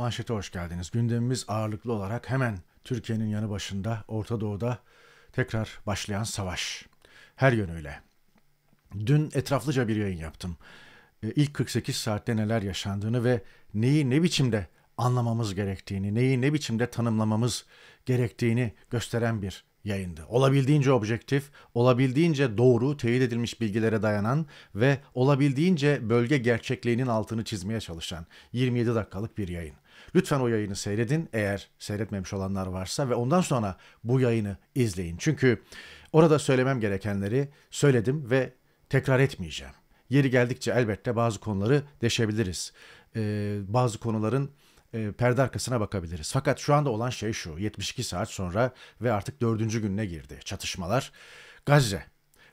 Manşete hoş geldiniz. Gündemimiz ağırlıklı olarak hemen Türkiye'nin yanı başında Orta Doğu'da tekrar başlayan savaş. Her yönüyle. Dün etraflıca bir yayın yaptım. E, ilk 48 saatte neler yaşandığını ve neyi ne biçimde anlamamız gerektiğini, neyi ne biçimde tanımlamamız gerektiğini gösteren bir yayındı. Olabildiğince objektif, olabildiğince doğru, teyit edilmiş bilgilere dayanan ve olabildiğince bölge gerçekliğinin altını çizmeye çalışan 27 dakikalık bir yayın. Lütfen o yayını seyredin eğer seyretmemiş olanlar varsa ve ondan sonra bu yayını izleyin. Çünkü orada söylemem gerekenleri söyledim ve tekrar etmeyeceğim. Yeri geldikçe elbette bazı konuları deşebiliriz. Ee, bazı konuların e, perde arkasına bakabiliriz. Fakat şu anda olan şey şu. 72 saat sonra ve artık dördüncü gününe girdi çatışmalar. Gazze.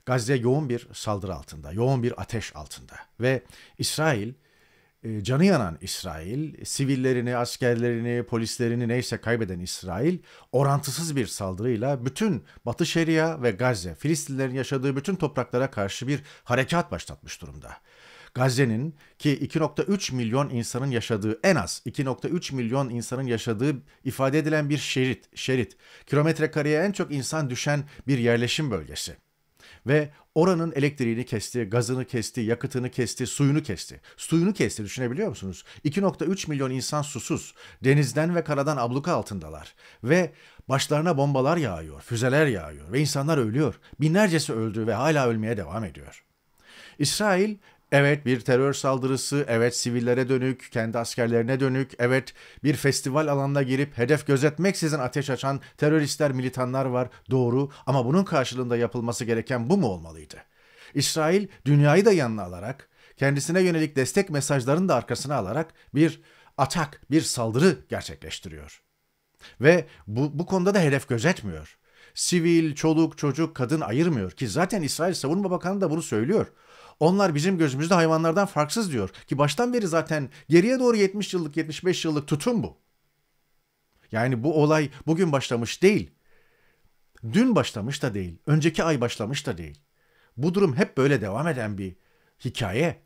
Gazze yoğun bir saldırı altında, yoğun bir ateş altında ve İsrail e, canı yanan İsrail, sivillerini, askerlerini, polislerini neyse kaybeden İsrail orantısız bir saldırıyla bütün Batı Şeria ve Gazze, Filistinlerin yaşadığı bütün topraklara karşı bir harekat başlatmış durumda. Gazze'nin ki 2.3 milyon insanın yaşadığı en az 2.3 milyon insanın yaşadığı ifade edilen bir şerit, şerit, kilometre kareye en çok insan düşen bir yerleşim bölgesi ve Oranın elektriğini kesti, gazını kesti, yakıtını kesti, suyunu kesti. Suyunu kesti düşünebiliyor musunuz? 2.3 milyon insan susuz. Denizden ve karadan abluka altındalar. Ve başlarına bombalar yağıyor, füzeler yağıyor ve insanlar ölüyor. Binlercesi öldü ve hala ölmeye devam ediyor. İsrail Evet bir terör saldırısı, evet sivillere dönük, kendi askerlerine dönük, evet bir festival alanına girip hedef gözetmeksizin ateş açan teröristler, militanlar var doğru ama bunun karşılığında yapılması gereken bu mu olmalıydı? İsrail dünyayı da yanına alarak, kendisine yönelik destek mesajlarını da arkasına alarak bir atak, bir saldırı gerçekleştiriyor. Ve bu, bu konuda da hedef gözetmiyor. Sivil, çoluk, çocuk, kadın ayırmıyor ki zaten İsrail Savunma Bakanı da bunu söylüyor. Onlar bizim gözümüzde hayvanlardan farksız diyor. Ki baştan beri zaten geriye doğru 70 yıllık 75 yıllık tutum bu. Yani bu olay bugün başlamış değil. Dün başlamış da değil. Önceki ay başlamış da değil. Bu durum hep böyle devam eden bir hikaye.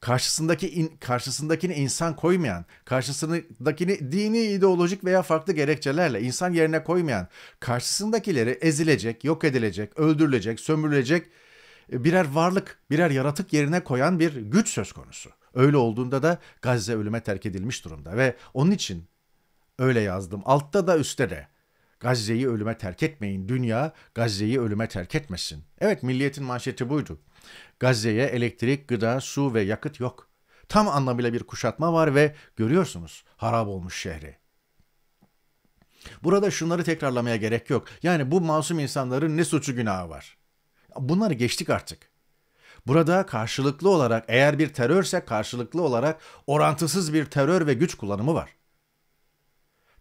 Karşısındaki in, karşısındakini insan koymayan, karşısındakini dini, ideolojik veya farklı gerekçelerle insan yerine koymayan, karşısındakileri ezilecek, yok edilecek, öldürülecek, sömürülecek e, birer varlık, birer yaratık yerine koyan bir güç söz konusu. Öyle olduğunda da Gazze ölüme terk edilmiş durumda ve onun için öyle yazdım. Altta da üstte de. Gazze'yi ölüme terk etmeyin. Dünya Gazze'yi ölüme terk etmesin. Evet milliyetin manşeti buydu. Gazze'ye elektrik, gıda, su ve yakıt yok. Tam anlamıyla bir kuşatma var ve görüyorsunuz harap olmuş şehri. Burada şunları tekrarlamaya gerek yok. Yani bu masum insanların ne suçu günahı var? Bunları geçtik artık. Burada karşılıklı olarak eğer bir terörse karşılıklı olarak orantısız bir terör ve güç kullanımı var.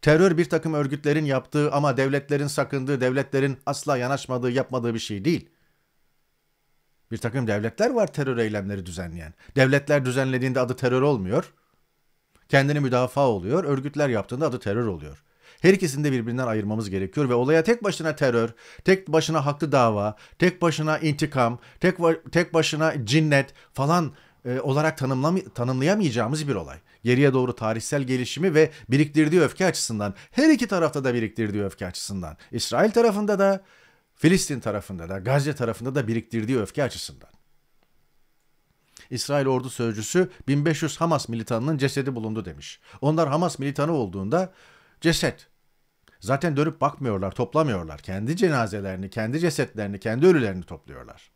Terör bir takım örgütlerin yaptığı ama devletlerin sakındığı, devletlerin asla yanaşmadığı, yapmadığı bir şey değil. Bir takım devletler var terör eylemleri düzenleyen. Devletler düzenlediğinde adı terör olmuyor. Kendini müdafaa oluyor. Örgütler yaptığında adı terör oluyor. Her ikisini de birbirinden ayırmamız gerekiyor ve olaya tek başına terör, tek başına haklı dava, tek başına intikam, tek tek başına cinnet falan e, olarak tanımlam tanımlayamayacağımız bir olay. Geriye doğru tarihsel gelişimi ve biriktirdiği öfke açısından, her iki tarafta da biriktirdiği öfke açısından, İsrail tarafında da, Filistin tarafında da, Gazze tarafında da biriktirdiği öfke açısından. İsrail ordu sözcüsü 1500 Hamas militanının cesedi bulundu demiş. Onlar Hamas militanı olduğunda ceset. Zaten dönüp bakmıyorlar, toplamıyorlar. Kendi cenazelerini, kendi cesetlerini, kendi ölülerini topluyorlar.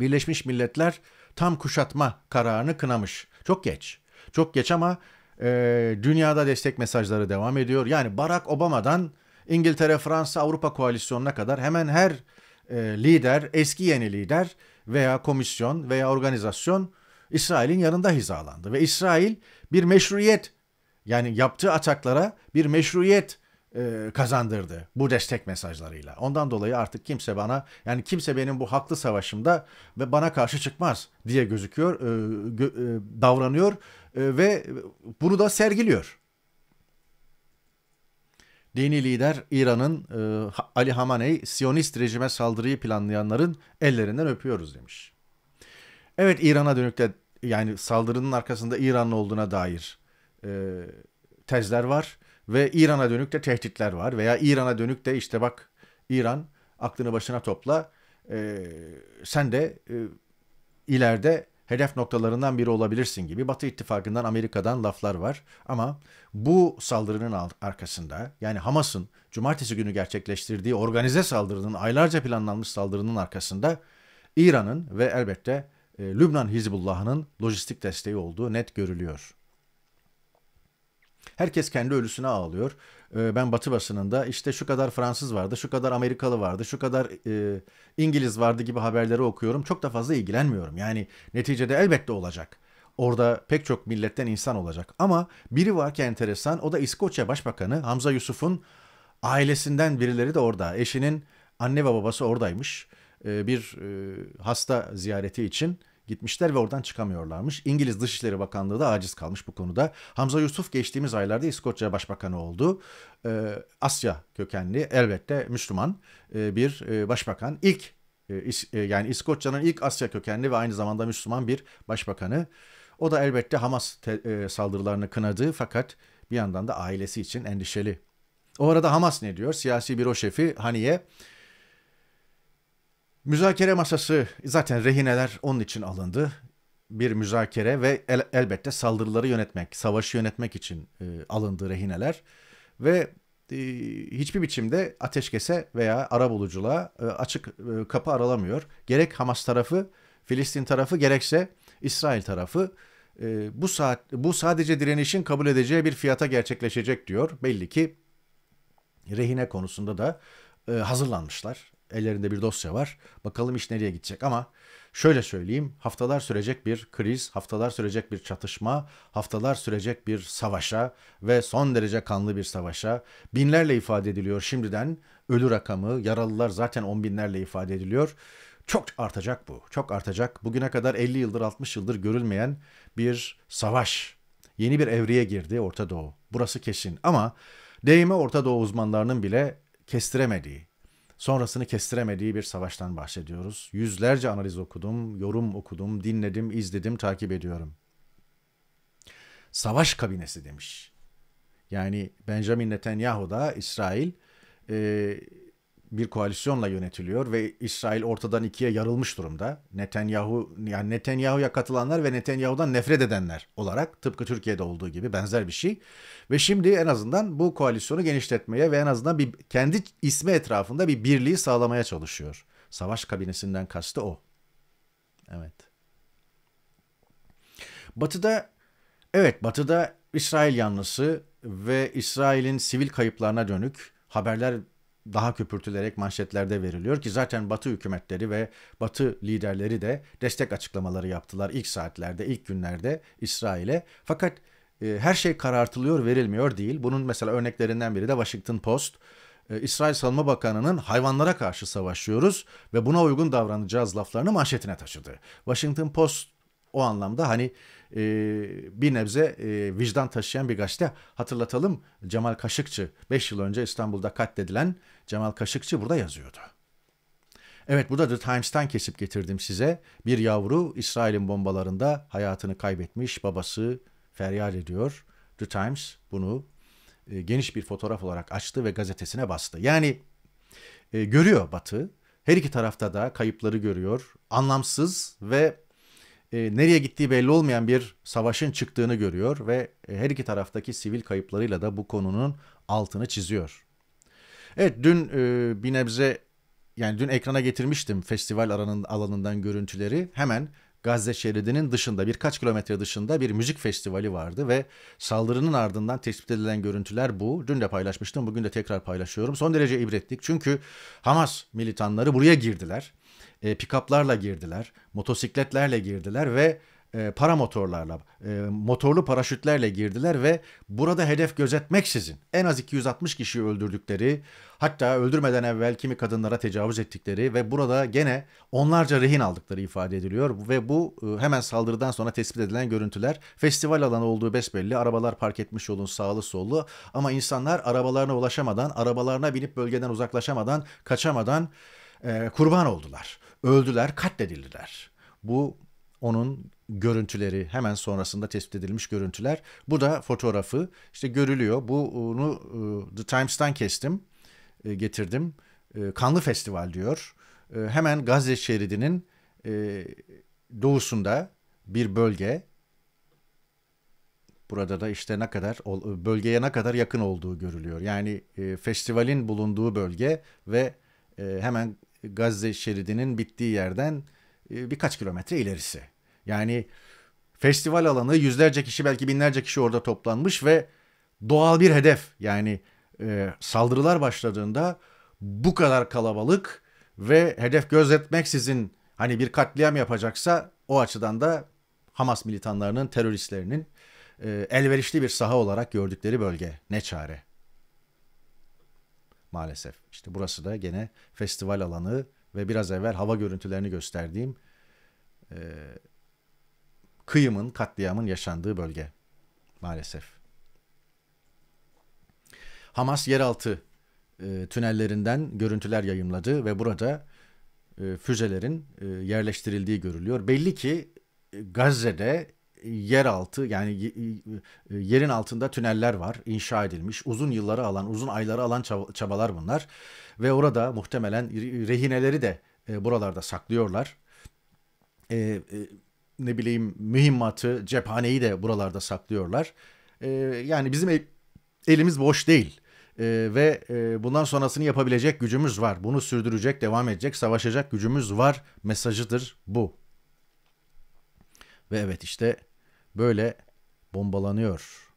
Birleşmiş Milletler tam kuşatma kararını kınamış. Çok geç. Çok geç ama e, dünyada destek mesajları devam ediyor. Yani Barack Obama'dan İngiltere, Fransa, Avrupa koalisyonuna kadar hemen her e, lider, eski yeni lider veya komisyon veya organizasyon İsrail'in yanında hizalandı ve İsrail bir meşruiyet yani yaptığı ataklara bir meşruiyet e, kazandırdı bu destek mesajlarıyla. Ondan dolayı artık kimse bana yani kimse benim bu haklı savaşımda ve bana karşı çıkmaz diye gözüküyor, e, gö, e, davranıyor e, ve bunu da sergiliyor. Dini lider İran'ın e, Ali Hamaney Siyonist rejime saldırıyı planlayanların ellerinden öpüyoruz demiş. Evet İran'a dönük de yani saldırının arkasında İranlı olduğuna dair e, tezler var ve İran'a dönük de tehditler var veya İran'a dönük de işte bak İran aklını başına topla e, sen de e, ileride hedef noktalarından biri olabilirsin gibi Batı ittifakından Amerika'dan laflar var. Ama bu saldırının arkasında yani Hamas'ın cumartesi günü gerçekleştirdiği organize saldırının aylarca planlanmış saldırının arkasında İran'ın ve elbette e, Lübnan Hizbullah'ının lojistik desteği olduğu net görülüyor. Herkes kendi ölüsüne ağlıyor. Ee, ben Batı basınında işte şu kadar Fransız vardı, şu kadar Amerikalı vardı, şu kadar e, İngiliz vardı gibi haberleri okuyorum. Çok da fazla ilgilenmiyorum. Yani neticede elbette olacak. Orada pek çok milletten insan olacak. Ama biri var ki enteresan o da İskoçya Başbakanı Hamza Yusuf'un ailesinden birileri de orada. Eşinin anne ve babası oradaymış e, bir e, hasta ziyareti için gitmişler ve oradan çıkamıyorlarmış. İngiliz Dışişleri Bakanlığı da aciz kalmış bu konuda. Hamza Yusuf geçtiğimiz aylarda İskoçya Başbakanı oldu. Ee, Asya kökenli elbette Müslüman e, bir e, başbakan. İlk e, e, yani İskoçya'nın ilk Asya kökenli ve aynı zamanda Müslüman bir başbakanı. O da elbette Hamas te, e, saldırılarını kınadı fakat bir yandan da ailesi için endişeli. O arada Hamas ne diyor? Siyasi büro şefi Haniye Müzakere masası zaten rehineler onun için alındı. Bir müzakere ve el, elbette saldırıları yönetmek, savaşı yönetmek için e, alındı rehineler. Ve e, hiçbir biçimde ateşkese veya arabuluculuğa e, açık e, kapı aralamıyor. Gerek Hamas tarafı, Filistin tarafı gerekse İsrail tarafı e, bu saat bu sadece direnişin kabul edeceği bir fiyata gerçekleşecek diyor. Belli ki rehine konusunda da e, hazırlanmışlar ellerinde bir dosya var. Bakalım iş nereye gidecek ama şöyle söyleyeyim. Haftalar sürecek bir kriz, haftalar sürecek bir çatışma, haftalar sürecek bir savaşa ve son derece kanlı bir savaşa binlerle ifade ediliyor şimdiden. Ölü rakamı, yaralılar zaten on binlerle ifade ediliyor. Çok artacak bu. Çok artacak. Bugüne kadar 50 yıldır 60 yıldır görülmeyen bir savaş. Yeni bir evreye girdi Orta Doğu. Burası kesin ama değme Orta Doğu uzmanlarının bile kestiremediği, sonrasını kestiremediği bir savaştan bahsediyoruz. Yüzlerce analiz okudum, yorum okudum, dinledim, izledim, takip ediyorum. Savaş kabinesi demiş. Yani Benjamin Netanyahu da İsrail e, bir koalisyonla yönetiliyor ve İsrail ortadan ikiye yarılmış durumda. Netanyahu yani Netanyahu'ya katılanlar ve Netanyahu'dan nefret edenler olarak tıpkı Türkiye'de olduğu gibi benzer bir şey. Ve şimdi en azından bu koalisyonu genişletmeye ve en azından bir kendi ismi etrafında bir birliği sağlamaya çalışıyor. Savaş kabinesinden kastı o. Evet. Batı'da evet Batı'da İsrail yanlısı ve İsrail'in sivil kayıplarına dönük haberler daha köpürtülerek manşetlerde veriliyor ki zaten Batı hükümetleri ve Batı liderleri de destek açıklamaları yaptılar ilk saatlerde, ilk günlerde İsrail'e. Fakat e, her şey karartılıyor, verilmiyor değil. Bunun mesela örneklerinden biri de Washington Post. E, İsrail Savunma Bakanı'nın hayvanlara karşı savaşıyoruz ve buna uygun davranacağız laflarını manşetine taşıdı. Washington Post o anlamda hani e, bir nebze e, vicdan taşıyan bir gazete. Hatırlatalım Cemal Kaşıkçı 5 yıl önce İstanbul'da katledilen Cemal Kaşıkçı burada yazıyordu. Evet bu da The Times'tan kesip getirdim size. Bir yavru İsrail'in bombalarında hayatını kaybetmiş babası feryat ediyor. The Times bunu e, geniş bir fotoğraf olarak açtı ve gazetesine bastı. Yani e, görüyor Batı. Her iki tarafta da kayıpları görüyor. Anlamsız ve e, nereye gittiği belli olmayan bir savaşın çıktığını görüyor ve e, her iki taraftaki sivil kayıplarıyla da bu konunun altını çiziyor. Evet dün e, bir nebze yani dün ekrana getirmiştim festival alanın, alanından görüntüleri. Hemen Gazze şeridinin dışında birkaç kilometre dışında bir müzik festivali vardı ve saldırının ardından tespit edilen görüntüler bu. Dün de paylaşmıştım bugün de tekrar paylaşıyorum. Son derece ibretlik çünkü Hamas militanları buraya girdiler e, pikaplarla girdiler, motosikletlerle girdiler ve e, motorlarla, e, motorlu paraşütlerle girdiler ve burada hedef gözetmeksizin en az 260 kişiyi öldürdükleri, hatta öldürmeden evvel kimi kadınlara tecavüz ettikleri ve burada gene onlarca rehin aldıkları ifade ediliyor ve bu e, hemen saldırıdan sonra tespit edilen görüntüler festival alanı olduğu besbelli. Arabalar park etmiş yolun sağlı sollu ama insanlar arabalarına ulaşamadan, arabalarına binip bölgeden uzaklaşamadan, kaçamadan e, kurban oldular öldüler, katledildiler. Bu onun görüntüleri hemen sonrasında tespit edilmiş görüntüler. Bu da fotoğrafı işte görülüyor. Bunu e, The Times'tan kestim, e, getirdim. Kanlı e, Festival diyor. Hemen Gazze şeridinin doğusunda bir bölge. Burada da işte ne kadar bölgeye ne kadar yakın olduğu görülüyor. Yani festivalin bulunduğu bölge ve hemen Gazze şeridinin bittiği yerden e, birkaç kilometre ilerisi. Yani festival alanı yüzlerce kişi belki binlerce kişi orada toplanmış ve doğal bir hedef. Yani e, saldırılar başladığında bu kadar kalabalık ve hedef gözetmeksizin hani bir katliam yapacaksa o açıdan da Hamas militanlarının, teröristlerinin e, elverişli bir saha olarak gördükleri bölge. Ne çare maalesef. İşte burası da gene festival alanı ve biraz evvel hava görüntülerini gösterdiğim e, kıyımın, katliamın yaşandığı bölge maalesef. Hamas yeraltı e, tünellerinden görüntüler yayımladı ve burada e, füzelerin e, yerleştirildiği görülüyor. Belli ki e, Gazze'de yeraltı yani e, yerin altında tüneller var inşa edilmiş. Uzun yılları alan, uzun ayları alan çabalar bunlar. Ve orada muhtemelen rehineleri de e, buralarda saklıyorlar. E, ne bileyim mühimmatı, cephaneyi de buralarda saklıyorlar. Yani bizim elimiz boş değil. Ee, ve e, bundan sonrasını yapabilecek gücümüz var. Bunu sürdürecek, devam edecek, savaşacak gücümüz var mesajıdır bu. Ve evet işte böyle bombalanıyor.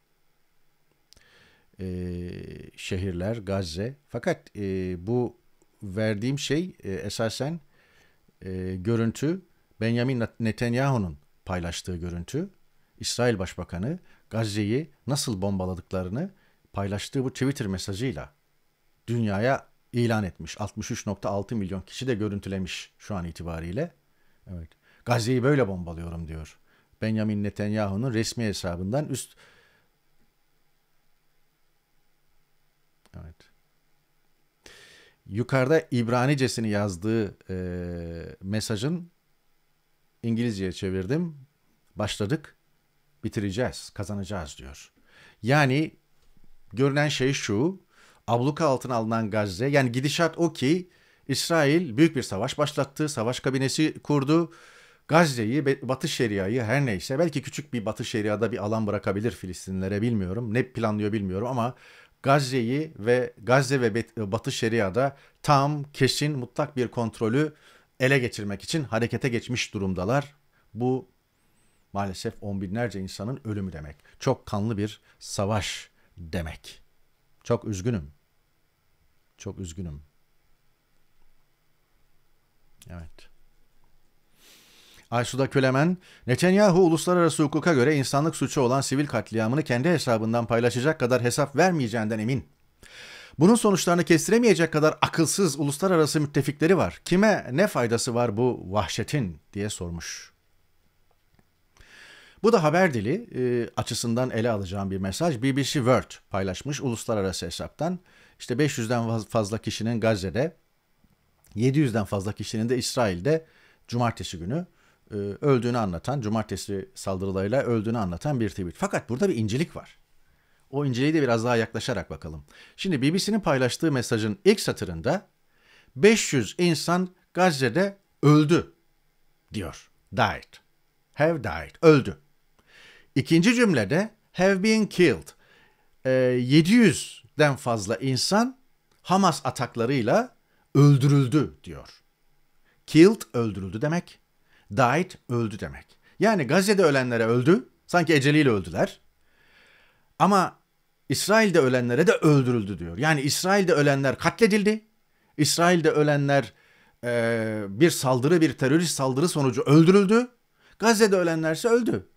Ee, şehirler, Gazze. Fakat e, bu verdiğim şey e, esasen e, görüntü Benjamin Netanyahu'nun paylaştığı görüntü. İsrail Başbakanı Gazze'yi nasıl bombaladıklarını paylaştığı bu Twitter mesajıyla dünyaya ilan etmiş. 63.6 milyon kişi de görüntülemiş şu an itibariyle. Evet. Gazze'yi böyle bombalıyorum diyor. Benjamin Netanyahu'nun resmi hesabından üst Evet. Yukarıda İbranicesini yazdığı e, mesajın İngilizceye çevirdim. Başladık, bitireceğiz, kazanacağız diyor. Yani görünen şey şu, abluka altına alınan Gazze, yani gidişat o ki İsrail büyük bir savaş başlattı, savaş kabinesi kurdu Gazze'yi, Batı Şeria'yı her neyse belki küçük bir Batı Şeria'da bir alan bırakabilir Filistinlere bilmiyorum. Ne planlıyor bilmiyorum ama Gazze'yi ve Gazze ve Batı Şeria'da tam, kesin, mutlak bir kontrolü ele geçirmek için harekete geçmiş durumdalar. Bu maalesef on binlerce insanın ölümü demek. Çok kanlı bir savaş demek. Çok üzgünüm. Çok üzgünüm. Evet. Aysuda Kölemen, Netanyahu uluslararası hukuka göre insanlık suçu olan sivil katliamını kendi hesabından paylaşacak kadar hesap vermeyeceğinden emin. Bunun sonuçlarını kestiremeyecek kadar akılsız uluslararası müttefikleri var. Kime ne faydası var bu vahşetin diye sormuş. Bu da haber dili e, açısından ele alacağım bir mesaj. BBC World paylaşmış uluslararası hesaptan. İşte 500'den fazla kişinin Gazze'de, 700'den fazla kişinin de İsrail'de cumartesi günü e, öldüğünü anlatan, cumartesi saldırılarıyla öldüğünü anlatan bir tweet. Fakat burada bir incelik var. O inceliği de biraz daha yaklaşarak bakalım. Şimdi BBC'nin paylaştığı mesajın ilk satırında 500 insan Gazze'de öldü diyor. Died. Have died. Öldü. İkinci cümlede have been killed. E, 700'den fazla insan Hamas ataklarıyla öldürüldü diyor. Killed öldürüldü demek. Dait öldü demek. Yani Gazze'de ölenlere öldü, sanki eceliyle öldüler. Ama İsrail'de ölenlere de öldürüldü diyor. Yani İsrail'de ölenler katledildi. İsrail'de ölenler e, bir saldırı, bir terörist saldırı sonucu öldürüldü. Gazze'de ölenlerse öldü.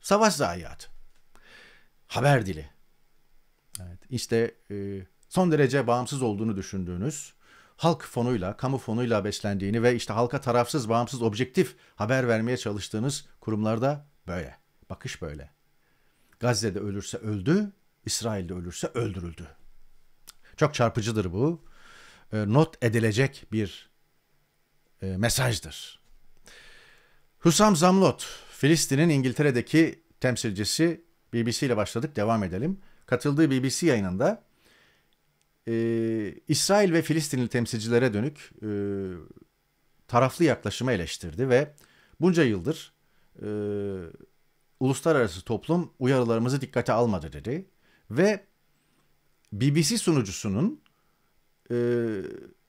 Savaş zayiatı. Haber dili. Evet, işte e, son derece bağımsız olduğunu düşündüğünüz halk fonuyla, kamu fonuyla beslendiğini ve işte halka tarafsız, bağımsız, objektif haber vermeye çalıştığınız kurumlarda böyle. Bakış böyle. Gazze'de ölürse öldü, İsrail'de ölürse öldürüldü. Çok çarpıcıdır bu. Ee, not edilecek bir e, mesajdır. Husam Zamlot, Filistin'in İngiltere'deki temsilcisi BBC ile başladık, devam edelim. Katıldığı BBC yayınında e, İsrail ve Filistinli temsilcilere dönük e, taraflı yaklaşımı eleştirdi ve bunca yıldır e, uluslararası toplum uyarılarımızı dikkate almadı dedi ve BBC sunucusunun e,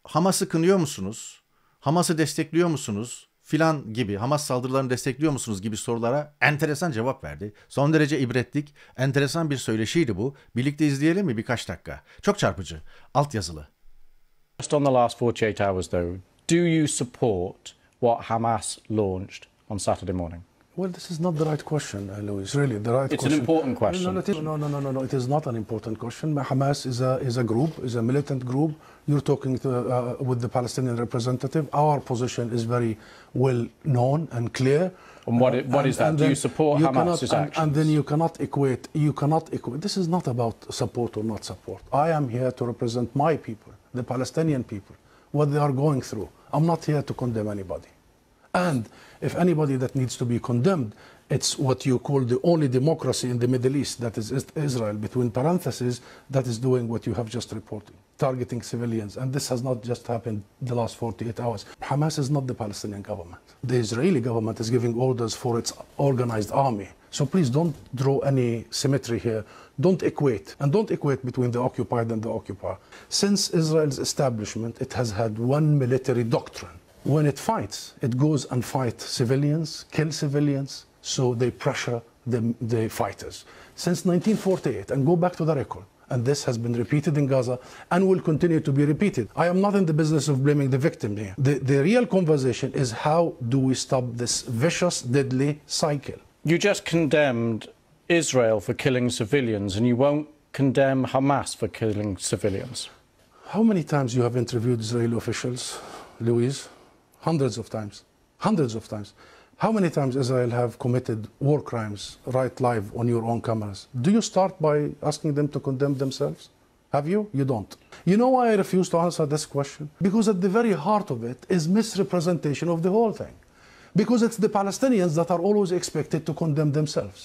Hamas'ı kınıyor musunuz? Hamas'ı destekliyor musunuz? filan gibi Hamas saldırılarını destekliyor musunuz gibi sorulara enteresan cevap verdi. Son derece ibretlik, enteresan bir söyleşiydi bu. Birlikte izleyelim mi birkaç dakika? Çok çarpıcı, altyazılı. Just on the last 48 hours though, do you support what Hamas launched on Saturday morning? Well, this is not the right question, uh, Louis. Really, the right it's question. It's an important question. No no, no, no, no, no, It is not an important question. Hamas is a is a group, is a militant group. You're talking to, uh, uh with the Palestinian representative. Our position is very well known and clear. And what, what and, is that? Do you support you Hamas's cannot, and, and, then you cannot equate. You cannot equate. This is not about support or not support. I am here to represent my people, the Palestinian people, what they are going through. I'm not here to condemn anybody. And if anybody that needs to be condemned, it's what you call the only democracy in the Middle East, that is Israel, between parentheses, that is doing what you have just reported, targeting civilians. And this has not just happened the last 48 hours. Hamas is not the Palestinian government. The Israeli government is giving orders for its organized army. So please don't draw any symmetry here. Don't equate, and don't equate between the occupied and the occupier. Since Israel's establishment, it has had one military doctrine when it fights, it goes and fights civilians, kills civilians, so they pressure the, the fighters. Since 1948, and go back to the record, and this has been repeated in Gaza and will continue to be repeated. I am not in the business of blaming the victim here. The, the real conversation is how do we stop this vicious, deadly cycle? You just condemned Israel for killing civilians, and you won't condemn Hamas for killing civilians. How many times you have interviewed Israeli officials, Louise? hundreds of times, hundreds of times. How many times Israel have committed war crimes right live on your own cameras? Do you start by asking them to condemn themselves? Have you? You don't. You know why I refuse to answer this question? Because at the very heart of it is misrepresentation of the whole thing. Because it's the Palestinians that are always expected to condemn themselves.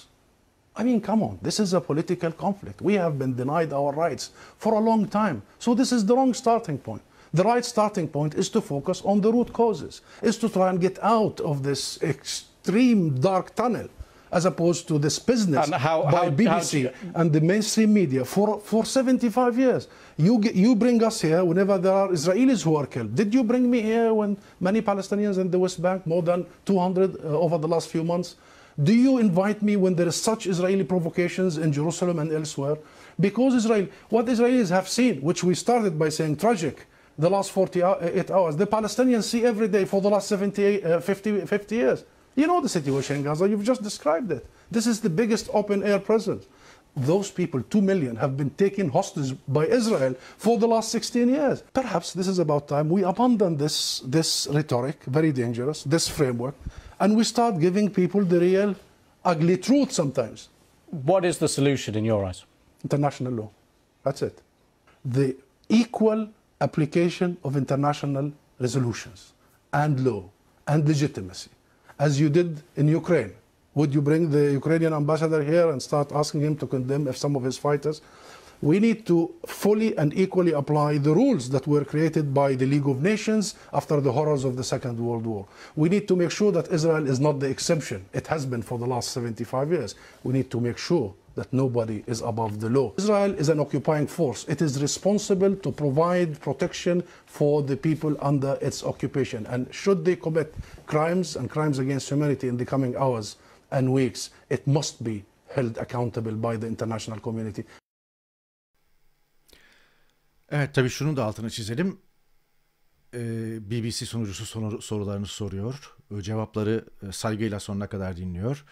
I mean, come on, this is a political conflict. We have been denied our rights for a long time. So this is the wrong starting point the right starting point is to focus on the root causes, is to try and get out of this extreme dark tunnel as opposed to this business um, how, by how, BBC how you... and the mainstream media for, for 75 years. You, you bring us here whenever there are Israelis who are killed. Did you bring me here when many Palestinians in the West Bank, more than 200 uh, over the last few months? Do you invite me when there are such Israeli provocations in Jerusalem and elsewhere? Because Israel, what Israelis have seen, which we started by saying tragic, the last 48 eh, hours. The Palestinians see every day for the last 70, uh, 50, 50 years. You know the situation in Gaza. You've just described it. This is the biggest open air prison. Those people, 2 million, have been taken hostage by Israel for the last 16 years. Perhaps this is about time we abandon this, this rhetoric, very dangerous, this framework, and we start giving people the real ugly truth sometimes. What is the solution in your eyes? International law. That's it. The equal application of international resolutions and law and legitimacy, as you did in Ukraine. Would you bring the Ukrainian ambassador here and start asking him to condemn if some of his fighters? We need to fully and equally apply the rules that were created by the League of Nations after the horrors of the Second World War. We need to make sure that Israel is not the exception. It has been for the last 75 years. We need to make sure that nobody is above the law. Israel is an occupying force. It is responsible to provide protection for the people under its occupation. And should they commit crimes and crimes against humanity in the coming hours and weeks, it must be held accountable by the international community. Evet tabii şunun da altını çizelim. BBC sunucusu sorularını soruyor. Cevapları saygıyla sonuna kadar dinliyor.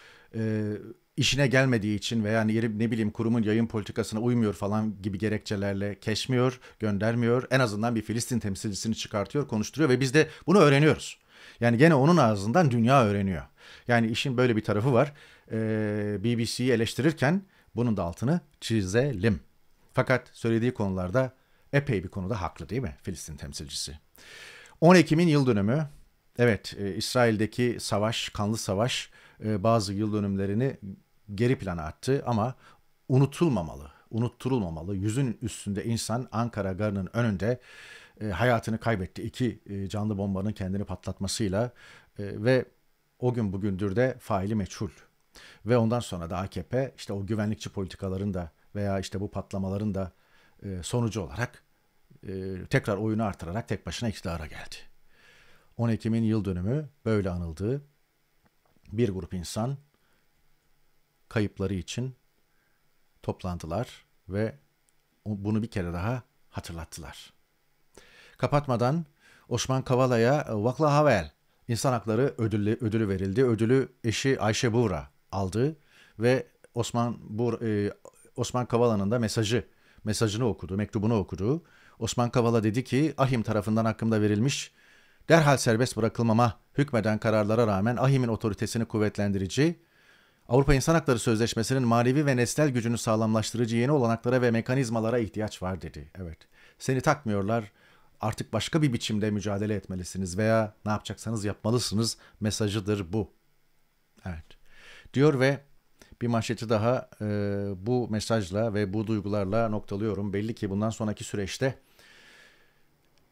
işine gelmediği için veya yani ne bileyim kurumun yayın politikasına uymuyor falan gibi gerekçelerle keşmiyor, göndermiyor. En azından bir Filistin temsilcisini çıkartıyor, konuşturuyor ve biz de bunu öğreniyoruz. Yani gene onun ağzından dünya öğreniyor. Yani işin böyle bir tarafı var. Ee, BBC'yi eleştirirken bunun da altını çizelim. Fakat söylediği konularda epey bir konuda haklı değil mi Filistin temsilcisi? 10 Ekim'in yıl dönümü. Evet, e, İsrail'deki savaş, kanlı savaş e, bazı yıl dönümlerini geri plana attı ama unutulmamalı, unutturulmamalı. Yüzün üstünde insan Ankara Garı'nın önünde e, hayatını kaybetti. İki e, canlı bombanın kendini patlatmasıyla e, ve o gün bugündür de faili meçhul. Ve ondan sonra da AKP işte o güvenlikçi politikaların da veya işte bu patlamaların da e, sonucu olarak e, tekrar oyunu artırarak tek başına iktidara geldi. 10 Ekim'in yıl dönümü böyle anıldı. Bir grup insan kayıpları için toplantılar ve bunu bir kere daha hatırlattılar. Kapatmadan Osman Kavala'ya e, Vakla Havel İnsan Hakları ödülü, ödülü verildi. Ödülü eşi Ayşe Buğra aldı ve Osman Bur e, Osman Kavala'nın da mesajı mesajını okudu, mektubunu okudu. Osman Kavala dedi ki Ahim tarafından hakkımda verilmiş derhal serbest bırakılmama hükmeden kararlara rağmen Ahim'in otoritesini kuvvetlendirici Avrupa İnsan Hakları Sözleşmesi'nin manevi ve nesnel gücünü sağlamlaştırıcı yeni olanaklara ve mekanizmalara ihtiyaç var dedi. Evet. Seni takmıyorlar. Artık başka bir biçimde mücadele etmelisiniz veya ne yapacaksanız yapmalısınız mesajıdır bu. Evet. Diyor ve bir manşeti daha e, bu mesajla ve bu duygularla noktalıyorum. Belli ki bundan sonraki süreçte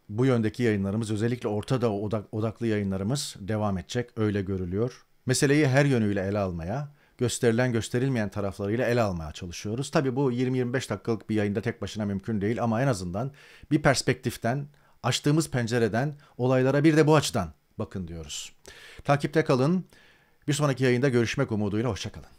bu yöndeki yayınlarımız özellikle Orta Doğu odaklı yayınlarımız devam edecek öyle görülüyor. Meseleyi her yönüyle ele almaya, gösterilen gösterilmeyen taraflarıyla ele almaya çalışıyoruz. Tabii bu 20-25 dakikalık bir yayında tek başına mümkün değil ama en azından bir perspektiften, açtığımız pencereden olaylara bir de bu açıdan bakın diyoruz. Takipte kalın. Bir sonraki yayında görüşmek umuduyla hoşçakalın.